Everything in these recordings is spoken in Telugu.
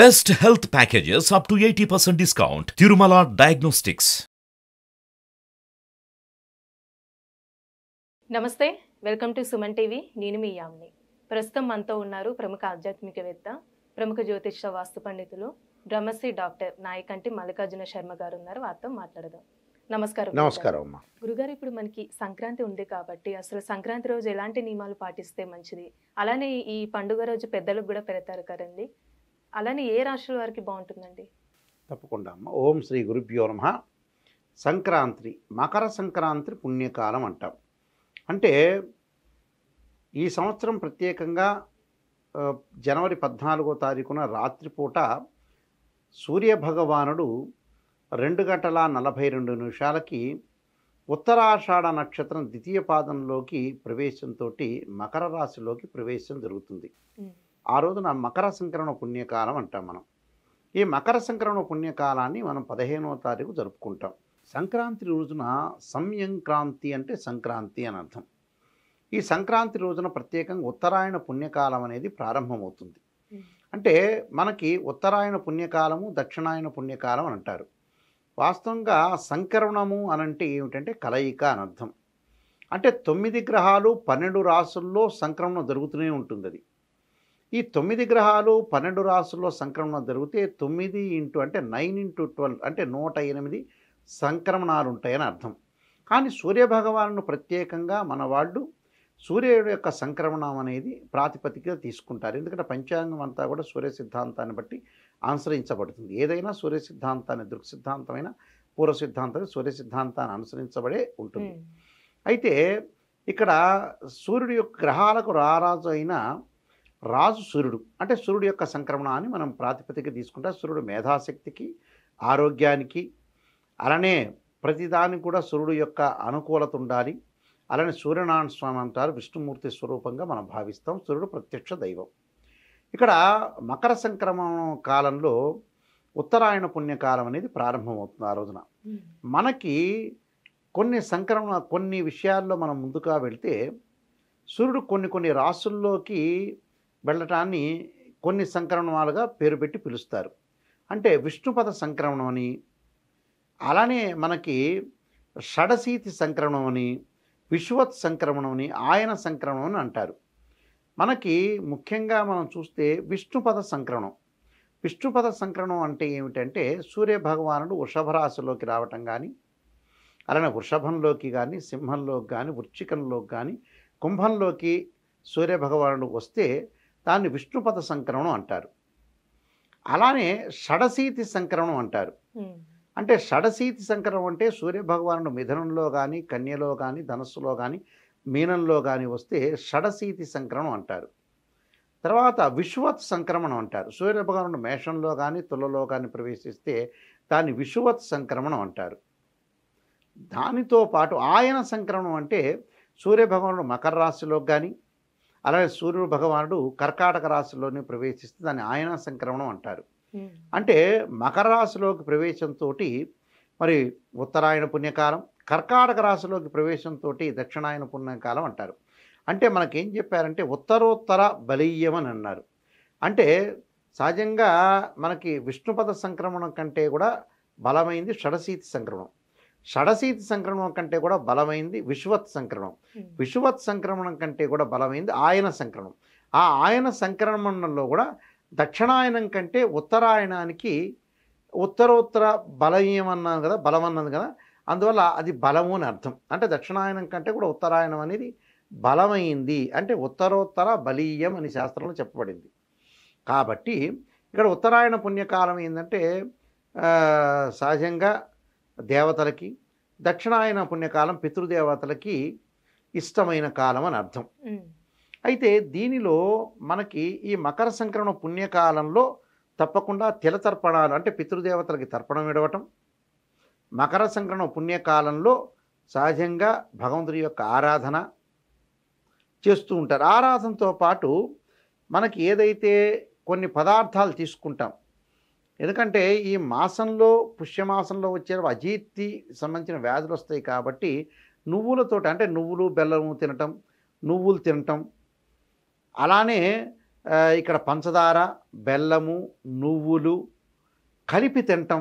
best health packages up to eighty percent discount Tirumala diagnostics నమస్తే వెల్కమ్ టు సుమన్ టీవీ నేను మీ యామ్ని ప్రస్తుతం మనతో ఉన్నారు ప్రముఖ ఆధ్యాత్మికవేత్త ప్రముఖ జ్యోతిష వాస్తు పండితులు బ్రహ్మశ్రీ డాక్టర్ నాయకంటి మల్లికార్జున శర్మ గారు ఉన్నారు వారితో మాట్లాడదాం నమస్కారం నమస్కారం అమ్మా గురుగారు ఇప్పుడు మనకి సంక్రాంతి ఉంది కాబట్టి అసలు సంక్రాంతి రోజు ఎలాంటి నియమాలు పాటిస్తే మంచిది అలానే ఈ పండుగ రోజు పెద్దలకు కూడా పెడతారు కదండి అలానే ఏ రాశుల వారికి బాగుంటుందండి తప్పకుండా అమ్మ ఓం శ్రీ గురుభ్యో నమ సంక్రాంతి మకర సంక్రాంతి పుణ్యకాలం అంటాం అంటే ఈ సంవత్సరం ప్రత్యేకంగా జనవరి పద్నాలుగో తారీఖున రాత్రిపూట సూర్యభగవానుడు రెండు గంటల నలభై రెండు నిమిషాలకి ఉత్తరాషాఢ నక్షత్రం ద్వితీయ పాదంలోకి ప్రవేశంతో మకర రాశిలోకి ప్రవేశం జరుగుతుంది ఆ రోజున మకర సంక్రమణ పుణ్యకాలం అంటాం మనం ఈ మకర సంక్రమణ పుణ్యకాలాన్ని మనం పదిహేనవ తారీఖు జరుపుకుంటాం సంక్రాంతి రోజున సంయంక్రాంతి అంటే సంక్రాంతి అని అర్థం ఈ సంక్రాంతి రోజున ప్రత్యేకంగా ఉత్తరాయణ పుణ్యకాలం అనేది ప్రారంభమవుతుంది అంటే మనకి ఉత్తరాయణ పుణ్యకాలము దక్షిణాయన పుణ్యకాలం అని అంటారు వాస్తవంగా సంక్రమణము అనంటే ఏమిటంటే కలయిక అని అర్థం అంటే తొమ్మిది గ్రహాలు పన్నెండు రాసుల్లో సంక్రమణం జరుగుతూనే ఉంటుంది అది ఈ తొమ్మిది గ్రహాలు పన్నెండు రాసుల్లో సంక్రమణం జరిగితే తొమ్మిది ఇంటూ అంటే నైన్ ఇంటూ ట్వెల్వ్ అంటే నూట ఎనిమిది సంక్రమణాలు ఉంటాయని అర్థం కానీ సూర్యభగవాను ప్రత్యేకంగా మన వాళ్ళు సూర్యుడు యొక్క సంక్రమణం అనేది ప్రాతిపదికగా తీసుకుంటారు ఎందుకంటే పంచాంగం అంతా కూడా సూర్య సిద్ధాంతాన్ని బట్టి అనుసరించబడుతుంది ఏదైనా సూర్య సిద్ధాంతాన్ని దృక్సిద్ధాంతమైన పూర్వ సిద్ధాంతం సూర్య సిద్ధాంతాన్ని అనుసరించబడే ఉంటుంది అయితే ఇక్కడ సూర్యుడు యొక్క గ్రహాలకు రారాజు అయిన రాజు సూర్యుడు అంటే సూర్యుడు యొక్క సంక్రమణ అని మనం ప్రాతిపదిక తీసుకుంటే సూర్యుడు మేధాశక్తికి ఆరోగ్యానికి అలానే ప్రతిదానికి కూడా సూర్యుడు యొక్క అనుకూలత ఉండాలి అలానే సూర్యనారాయణ స్వామి అంటారు విష్ణుమూర్తి స్వరూపంగా మనం భావిస్తాం సూర్యుడు ప్రత్యక్ష దైవం ఇక్కడ మకర సంక్రమణ కాలంలో ఉత్తరాయణ పుణ్యకాలం అనేది ప్రారంభమవుతుంది ఆ రోజున మనకి కొన్ని సంక్రమణ కొన్ని విషయాల్లో మనం ముందుగా వెళ్తే సూర్యుడు కొన్ని కొన్ని రాసుల్లోకి వెళ్ళటాన్ని కొన్ని సంక్రమణాలుగా పేరు పెట్టి పిలుస్తారు అంటే విష్ణుపద సంక్రమణం అని అలానే మనకి షడశీతి సంక్రమణం అని విశ్వత్ సంక్రమణం అని ఆయన సంక్రమణం అని అంటారు మనకి ముఖ్యంగా మనం చూస్తే విష్ణుపద సంక్రమణం విష్ణుపద సంక్రమణం అంటే ఏమిటంటే సూర్యభగవానుడు రాశిలోకి రావటం కానీ అలానే వృషభంలోకి కానీ సింహంలోకి కానీ వృచ్చికంలోకి కానీ కుంభంలోకి సూర్యభగవానుడు వస్తే దాన్ని విష్ణుపద సంక్రమణం అంటారు అలానే షడశీతి సంక్రమణం అంటారు అంటే షడశీతి సంక్రమణం అంటే సూర్యభగవానుడు మిథునంలో కానీ కన్యలో కానీ ధనస్సులో కానీ మీనంలో కానీ వస్తే షడశీతి సంక్రమణం అంటారు తర్వాత విశ్వత్ సంక్రమణం అంటారు సూర్యభగవానుడు మేషంలో కానీ తులలో కానీ ప్రవేశిస్తే దాన్ని విశ్వత్ సంక్రమణం అంటారు దానితో పాటు ఆయన సంక్రమణం అంటే సూర్యభగవానుడు మకర రాశిలోకి కానీ అలాగే సూర్యుడు భగవానుడు కర్కాటక రాశిలోనే ప్రవేశిస్తే దాన్ని ఆయన సంక్రమణం అంటారు అంటే మకర రాశిలోకి ప్రవేశంతో మరి ఉత్తరాయణ పుణ్యకాలం కర్కాటక రాశిలోకి ప్రవేశంతో దక్షిణాయన పుణ్యకాలం అంటారు అంటే మనకేం చెప్పారంటే ఉత్తరోత్తర బలీయమని అన్నారు అంటే సహజంగా మనకి విష్ణుపద సంక్రమణం కంటే కూడా బలమైంది షడశీతి సంక్రమణం షడశీతి సంక్రమణం కంటే కూడా బలమైంది విశ్వత్ సంక్రమణం విశ్వత్ సంక్రమణం కంటే కూడా బలమైంది ఆయన సంక్రమణం ఆ ఆయన సంక్రమణంలో కూడా దక్షిణాయనం కంటే ఉత్తరాయణానికి ఉత్తరోత్తర బలం అన్నాను కదా బలం అన్నది కదా అందువల్ల అది బలము అని అర్థం అంటే దక్షిణాయనం కంటే కూడా ఉత్తరాయణం అనేది బలమైంది అంటే ఉత్తరోత్తర బలీయం అని శాస్త్రంలో చెప్పబడింది కాబట్టి ఇక్కడ ఉత్తరాయణ పుణ్యకాలం ఏంటంటే సహజంగా దేవతలకి దక్షిణాయన పుణ్యకాలం పితృదేవతలకి ఇష్టమైన కాలం అని అర్థం అయితే దీనిలో మనకి ఈ మకర సంక్రమణ పుణ్యకాలంలో తప్పకుండా తెల తర్పణాలు అంటే పితృదేవతలకి తర్పణం ఇడవటం మకర సంక్రమణ పుణ్యకాలంలో సహజంగా భగవంతుడి యొక్క ఆరాధన చేస్తూ ఉంటారు ఆరాధనతో పాటు మనకి ఏదైతే కొన్ని పదార్థాలు తీసుకుంటాం ఎందుకంటే ఈ మాసంలో పుష్యమాసంలో వచ్చే అజీర్తి సంబంధించిన వ్యాధులు వస్తాయి కాబట్టి నువ్వులతో అంటే నువ్వులు బెల్లము తినటం నువ్వులు తినటం అలానే ఇక్కడ పంచదార బెల్లము నువ్వులు కలిపి తినటం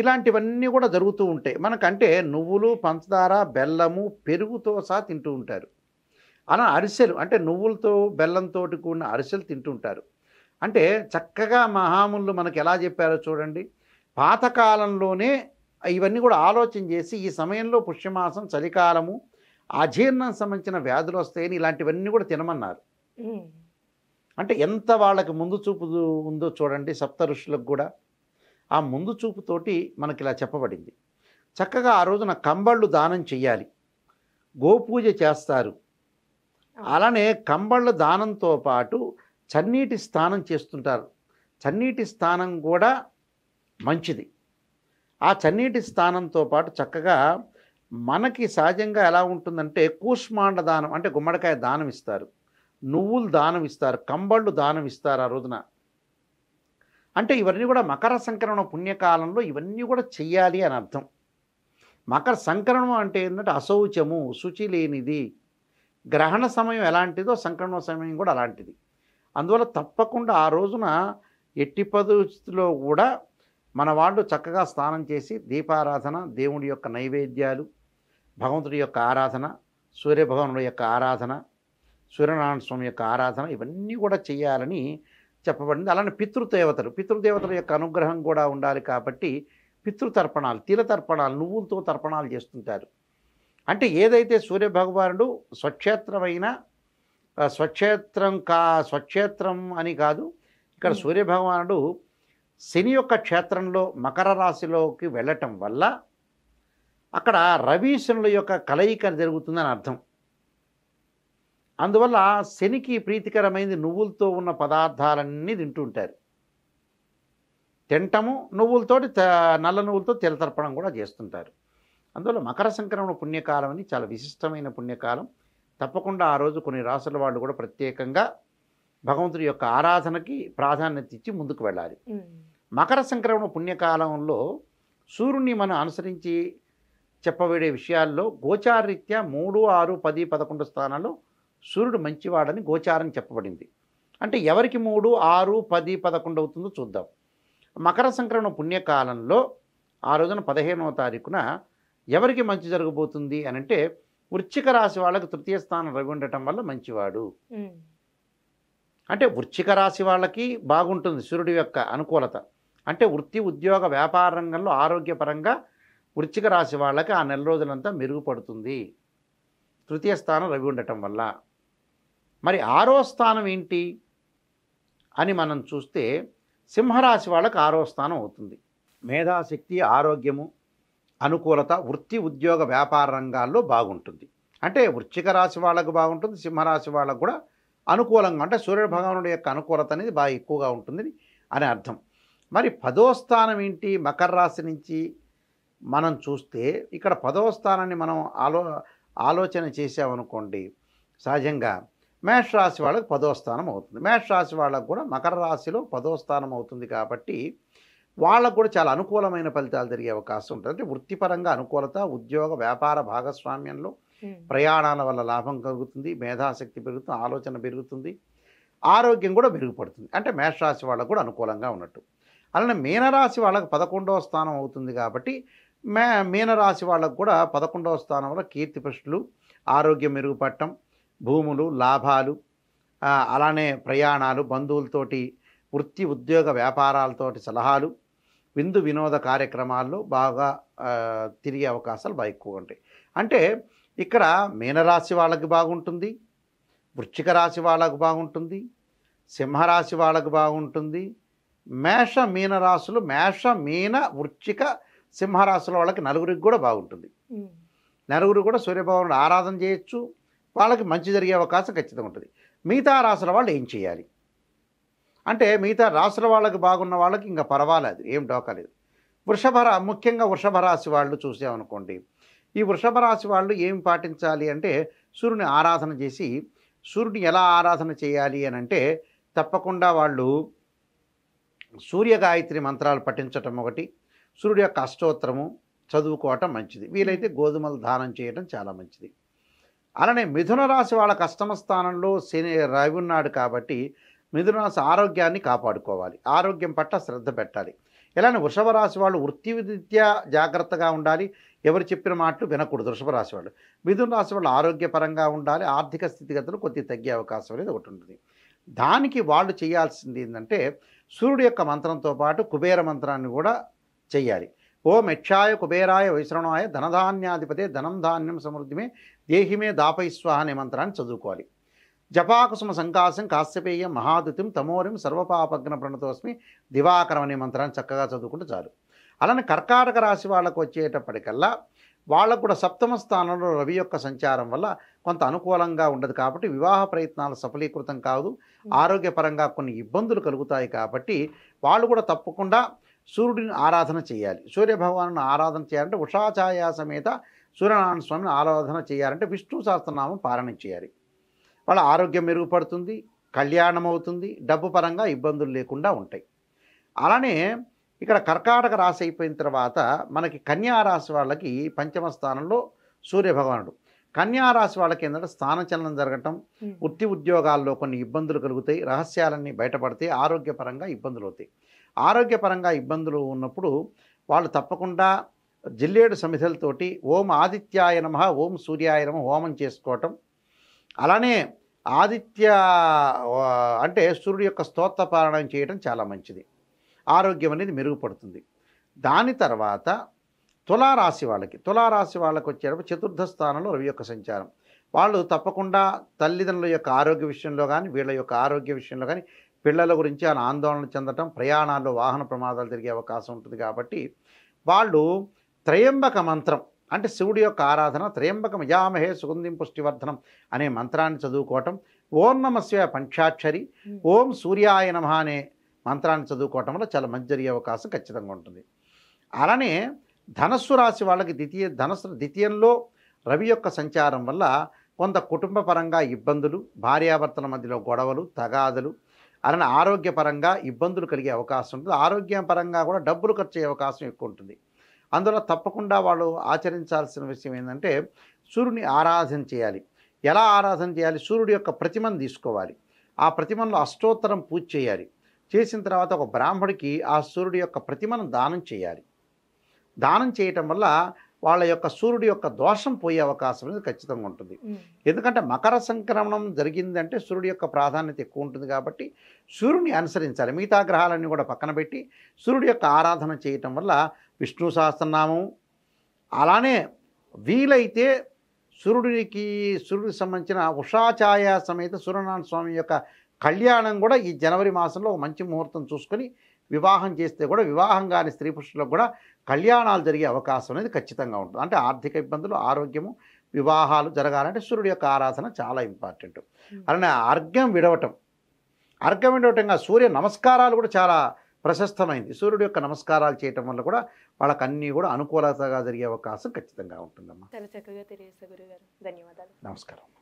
ఇలాంటివన్నీ కూడా జరుగుతూ ఉంటాయి మనకంటే నువ్వులు పంచదార బెల్లము పెరుగుతో సహా తింటూ ఉంటారు అలా అరిసెలు అంటే నువ్వులతో బెల్లంతో కూడిన అరిసెలు తింటుంటారు అంటే చక్కగా మహాములు మనకు ఎలా చెప్పారో చూడండి పాతకాలంలోనే ఇవన్నీ కూడా ఆలోచన చేసి ఈ సమయంలో పుష్యమాసం చలికాలము అజీర్ణం సంబంధించిన వ్యాధులు వస్తాయని ఇలాంటివన్నీ కూడా తినమన్నారు అంటే ఎంత వాళ్ళకి ముందు చూపు ఉందో చూడండి సప్త ఋషులకు కూడా ఆ ముందు చూపుతోటి మనకి ఇలా చెప్పబడింది చక్కగా ఆ రోజున కంబళ్ళు దానం చెయ్యాలి గోపూజ చేస్తారు అలానే కంబళ్ళ దానంతో పాటు చన్నీటి స్నానం చేస్తుంటారు చన్నీటి స్నానం కూడా మంచిది ఆ చన్నీటి స్నానంతో పాటు చక్కగా మనకి సహజంగా ఎలా ఉంటుందంటే కూష్మాండ దానం అంటే గుమ్మడికాయ దానం ఇస్తారు నువ్వులు దానం ఇస్తారు కంబళ్ళు దానం ఇస్తారు ఆ రోజున అంటే ఇవన్నీ కూడా మకర సంక్రమణ పుణ్యకాలంలో ఇవన్నీ కూడా చెయ్యాలి అని అర్థం మకర సంక్రమణం అంటే ఏంటంటే అశౌచము శుచి లేనిది గ్రహణ సమయం ఎలాంటిదో సంక్రమణ సమయం కూడా అలాంటిది అందువల్ల తప్పకుండా ఆ రోజున ఎట్టి పరిస్థితుల్లో కూడా మన వాళ్ళు చక్కగా స్నానం చేసి దీపారాధన దేవుడి యొక్క నైవేద్యాలు భగవంతుడి యొక్క ఆరాధన సూర్యభగవానుడి యొక్క ఆరాధన సూర్యనారాయణ స్వామి యొక్క ఆరాధన ఇవన్నీ కూడా చేయాలని చెప్పబడింది అలానే పితృదేవతలు పితృదేవతల యొక్క అనుగ్రహం కూడా ఉండాలి కాబట్టి పితృతర్పణాలు తీల తర్పణాలు నువ్వులతో తర్పణాలు చేస్తుంటారు అంటే ఏదైతే సూర్యభగవానుడు స్వక్షేత్రమైన స్వక్షేత్రం కా స్వక్షేత్రం అని కాదు ఇక్కడ సూర్యభగవానుడు శని యొక్క క్షేత్రంలో మకర రాశిలోకి వెళ్ళటం వల్ల అక్కడ రవీశనుల యొక్క కలయిక జరుగుతుందని అర్థం అందువల్ల శనికి ప్రీతికరమైనది నువ్వులతో ఉన్న పదార్థాలన్నీ తింటుంటారు తింటము నువ్వులతోటి నల్ల నువ్వులతో తెలతర్పణం కూడా చేస్తుంటారు అందువల్ల మకర సంక్రమణ పుణ్యకాలం అని చాలా విశిష్టమైన పుణ్యకాలం తప్పకుండా ఆ రోజు కొన్ని రాసుల వాళ్ళు కూడా ప్రత్యేకంగా భగవంతుడి యొక్క ఆరాధనకి ప్రాధాన్యత ఇచ్చి ముందుకు వెళ్ళాలి మకర సంక్రమణ పుణ్యకాలంలో సూర్యుని మనం అనుసరించి చెప్పబడే విషయాల్లో గోచారరీత్యా మూడు ఆరు పది పదకొండు స్థానాల్లో సూర్యుడు మంచివాడని గోచారం చెప్పబడింది అంటే ఎవరికి మూడు ఆరు పది పదకొండు అవుతుందో చూద్దాం మకర సంక్రమణ పుణ్యకాలంలో ఆ రోజున పదిహేనవ తారీఖున ఎవరికి మంచి జరగబోతుంది అనంటే వృచ్చిక రాశి వాళ్ళకు తృతీయ స్థానం రవి ఉండటం వల్ల మంచివాడు అంటే వృచ్చిక రాశి వాళ్ళకి బాగుంటుంది సూర్యుడి యొక్క అనుకూలత అంటే వృత్తి ఉద్యోగ వ్యాపార రంగంలో ఆరోగ్యపరంగా వృచ్చిక రాశి వాళ్ళకి ఆ నెల రోజులంతా మెరుగుపడుతుంది తృతీయ స్థానం రవి ఉండటం వల్ల మరి ఆరో స్థానం ఏంటి అని మనం చూస్తే సింహరాశి వాళ్ళకి ఆరో స్థానం అవుతుంది మేధాశక్తి ఆరోగ్యము అనుకూలత వృత్తి ఉద్యోగ వ్యాపార రంగాల్లో బాగుంటుంది అంటే వృశ్చిక రాశి వాళ్ళకు బాగుంటుంది సింహరాశి వాళ్ళకు కూడా అనుకూలంగా అంటే సూర్యుడు భగవానుడి యొక్క అనుకూలత అనేది బాగా ఎక్కువగా ఉంటుంది అని అర్థం మరి పదో స్థానం ఏంటి మకర రాశి నుంచి మనం చూస్తే ఇక్కడ పదో స్థానాన్ని మనం ఆలో ఆలోచన చేసామనుకోండి సహజంగా మేష రాశి వాళ్ళకి పదో స్థానం అవుతుంది మేష రాశి వాళ్ళకు కూడా మకర రాశిలో పదో స్థానం అవుతుంది కాబట్టి వాళ్ళకు కూడా చాలా అనుకూలమైన ఫలితాలు జరిగే అవకాశం ఉంటుంది అంటే వృత్తిపరంగా అనుకూలత ఉద్యోగ వ్యాపార భాగస్వామ్యంలో ప్రయాణాల వల్ల లాభం కలుగుతుంది మేధాశక్తి పెరుగుతుంది ఆలోచన పెరుగుతుంది ఆరోగ్యం కూడా మెరుగుపడుతుంది అంటే మేషరాశి వాళ్ళకు కూడా అనుకూలంగా ఉన్నట్టు అలానే మీనరాశి వాళ్ళకు పదకొండవ స్థానం అవుతుంది కాబట్టి మే మీనరాశి వాళ్ళకు కూడా పదకొండవ స్థానంలో కీర్తి ప్రశ్నలు ఆరోగ్యం మెరుగుపడటం భూములు లాభాలు అలానే ప్రయాణాలు బంధువులతోటి వృత్తి ఉద్యోగ వ్యాపారాలతోటి సలహాలు విందు వినోద కార్యక్రమాల్లో బాగా తిరిగే అవకాశాలు బాగా ఎక్కువ ఉంటాయి అంటే ఇక్కడ మీనరాశి వాళ్ళకి బాగుంటుంది వృశ్చిక రాశి వాళ్ళకు బాగుంటుంది సింహరాశి వాళ్ళకు బాగుంటుంది మేష మీనరాశులు మేష మీన వృశ్చిక సింహరాశుల వాళ్ళకి నలుగురికి కూడా బాగుంటుంది నలుగురు కూడా సూర్యభగవానుడు ఆరాధన చేయొచ్చు వాళ్ళకి మంచి జరిగే అవకాశం ఖచ్చితంగా ఉంటుంది మిగతా రాశుల వాళ్ళు ఏం చేయాలి అంటే మిగతా రాసుల వాళ్ళకి బాగున్న వాళ్ళకి ఇంకా పర్వాలేదు ఏం టోకలేదు వృషభ ముఖ్యంగా వృషభ రాశి వాళ్ళు చూసామనుకోండి ఈ వృషభ రాశి వాళ్ళు ఏం పాటించాలి అంటే సూర్యుని ఆరాధన చేసి సూర్యుని ఎలా ఆరాధన చేయాలి అని అంటే తప్పకుండా వాళ్ళు సూర్య గాయత్రి మంత్రాలు పఠించటం ఒకటి సూర్యుడు యొక్క అష్టోత్తరము చదువుకోవటం మంచిది వీలైతే గోధుమలు దానం చేయటం చాలా మంచిది అలానే మిథున రాశి వాళ్ళ కష్టమ స్థానంలో శని రవి ఉన్నాడు కాబట్టి మిథునరాశి ఆరోగ్యాన్ని కాపాడుకోవాలి ఆరోగ్యం పట్ల శ్రద్ధ పెట్టాలి ఇలానే వృషభ రాశి వాళ్ళు వృత్తి విద్య జాగ్రత్తగా ఉండాలి ఎవరు చెప్పిన మాటలు వినకూడదు వృషభ రాశి వాళ్ళు మిథున రాశి వాళ్ళు ఆరోగ్యపరంగా ఉండాలి ఆర్థిక స్థితిగతులు కొద్దిగా తగ్గే అవకాశం అనేది ఒకటి ఉంటుంది దానికి వాళ్ళు చేయాల్సింది ఏంటంటే సూర్యుడు యొక్క మంత్రంతో పాటు కుబేర మంత్రాన్ని కూడా చేయాలి ఓ మెక్షాయ కుబేరాయ వైశ్రవణాయ ధనధాన్యాధిపతే ధనం ధాన్యం సమృద్ధిమే దేహిమే దాపయిస్వాహ అనే మంత్రాన్ని చదువుకోవాలి జపాకుసుమ సంకాశం కాశ్యపేయం మహాదుతిం తమోరిం సర్వపాపగ్న ప్రణతోస్మి దివాకరం అనే మంత్రాన్ని చక్కగా చదువుకుంటూ చాలు అలానే కర్కాటక రాశి వాళ్ళకు వచ్చేటప్పటికల్లా వాళ్ళకు కూడా సప్తమ స్థానంలో రవి యొక్క సంచారం వల్ల కొంత అనుకూలంగా ఉండదు కాబట్టి వివాహ ప్రయత్నాలు సఫలీకృతం కాదు ఆరోగ్యపరంగా కొన్ని ఇబ్బందులు కలుగుతాయి కాబట్టి వాళ్ళు కూడా తప్పకుండా సూర్యుడిని ఆరాధన చేయాలి సూర్యభగవాను ఆరాధన చేయాలంటే ఉషాఛాయా సమేత సూర్యనారాయణ స్వామిని ఆరాధన చేయాలంటే విష్ణు సహస్రనామం పారాయణ చేయాలి వాళ్ళ ఆరోగ్యం మెరుగుపడుతుంది కళ్యాణం అవుతుంది డబ్బు పరంగా ఇబ్బందులు లేకుండా ఉంటాయి అలానే ఇక్కడ కర్కాటక రాశి అయిపోయిన తర్వాత మనకి కన్యా రాశి వాళ్ళకి పంచమ స్థానంలో సూర్యభగవానుడు కన్యా రాశి వాళ్ళకి ఏంటంటే స్థానచలనం జరగటం వృత్తి ఉద్యోగాల్లో కొన్ని ఇబ్బందులు కలుగుతాయి రహస్యాలన్నీ బయటపడితే ఆరోగ్యపరంగా ఇబ్బందులు అవుతాయి ఆరోగ్యపరంగా ఇబ్బందులు ఉన్నప్పుడు వాళ్ళు తప్పకుండా జిల్లేడు సమిధలతోటి ఓం ఆదిత్యాయ నమ ఓం సూర్యాయ నమ హోమం చేసుకోవటం అలానే ఆదిత్య అంటే సూర్యుడు యొక్క స్తోత్ర పారాయణం చేయడం చాలా మంచిది ఆరోగ్యం అనేది మెరుగుపడుతుంది దాని తర్వాత తులారాశి వాళ్ళకి తులారాశి వాళ్ళకి వచ్చేటప్పుడు చతుర్థ స్థానంలో రవి యొక్క సంచారం వాళ్ళు తప్పకుండా తల్లిదండ్రుల యొక్క ఆరోగ్య విషయంలో కానీ వీళ్ళ యొక్క ఆరోగ్య విషయంలో కానీ పిల్లల గురించి ఆయన ఆందోళన చెందటం ప్రయాణాల్లో వాహన ప్రమాదాలు జరిగే అవకాశం ఉంటుంది కాబట్టి వాళ్ళు త్రయంబక మంత్రం అంటే శివుడి యొక్క ఆరాధన త్రయంబకం యామహే సుగంధిం పుష్టివర్ధనం అనే మంత్రాన్ని చదువుకోవటం ఓం నమస్య పంచాక్షరి ఓం సూర్యాయ నమ అనే మంత్రాన్ని చదువుకోవటం వల్ల చాలా మంచి జరిగే అవకాశం ఖచ్చితంగా ఉంటుంది అలానే ధనస్సు రాశి వాళ్ళకి ద్వితీయ ధనస్సు ద్వితీయంలో రవి యొక్క సంచారం వల్ల కొంత కుటుంబ పరంగా ఇబ్బందులు భార్యాభర్తల మధ్యలో గొడవలు తగాదులు అలానే ఆరోగ్యపరంగా ఇబ్బందులు కలిగే అవకాశం ఉంటుంది ఆరోగ్యపరంగా కూడా డబ్బులు ఖర్చు అయ్యే అవకాశం ఎక్కువ ఉంటుంది అందులో తప్పకుండా వాళ్ళు ఆచరించాల్సిన విషయం ఏంటంటే సూర్యుని ఆరాధన చేయాలి ఎలా ఆరాధన చేయాలి సూర్యుడి యొక్క ప్రతిమను తీసుకోవాలి ఆ ప్రతిమను అష్టోత్తరం పూజ చేయాలి చేసిన తర్వాత ఒక బ్రాహ్మడికి ఆ సూర్యుడి యొక్క ప్రతిమను దానం చేయాలి దానం చేయటం వల్ల వాళ్ళ యొక్క సూర్యుడి యొక్క దోషం పోయే అవకాశం అనేది ఖచ్చితంగా ఉంటుంది ఎందుకంటే మకర సంక్రమణం జరిగిందంటే సూర్యుడి యొక్క ప్రాధాన్యత ఎక్కువ ఉంటుంది కాబట్టి సూర్యుని అనుసరించాలి మిగతా గ్రహాలన్నీ కూడా పక్కన పెట్టి సూర్యుడి యొక్క ఆరాధన చేయటం వల్ల విష్ణు సహస్రనామం అలానే వీలైతే సూర్యుడికి సూర్యుడికి సంబంధించిన ఉషాఛాయ సమేత సూర్యనారాయణ స్వామి యొక్క కళ్యాణం కూడా ఈ జనవరి మాసంలో మంచి ముహూర్తం చూసుకొని వివాహం చేస్తే కూడా వివాహం కాని స్త్రీ పురుషులకు కూడా కళ్యాణాలు జరిగే అవకాశం అనేది ఖచ్చితంగా ఉంటుంది అంటే ఆర్థిక ఇబ్బందులు ఆరోగ్యము వివాహాలు జరగాలంటే సూర్యుడు యొక్క ఆరాధన చాలా ఇంపార్టెంట్ అలానే అర్ఘం విడవటం అర్ఘం విడవటంగా సూర్య నమస్కారాలు కూడా చాలా ప్రశస్తమైంది సూర్యుడు యొక్క నమస్కారాలు చేయటం వల్ల కూడా వాళ్ళకి అన్నీ కూడా అనుకూలతగా జరిగే అవకాశం ఖచ్చితంగా ఉంటుందమ్మా చాలా చక్కగా తెలియజేస్తా గురుగారు ధన్యవాదాలు నమస్కారం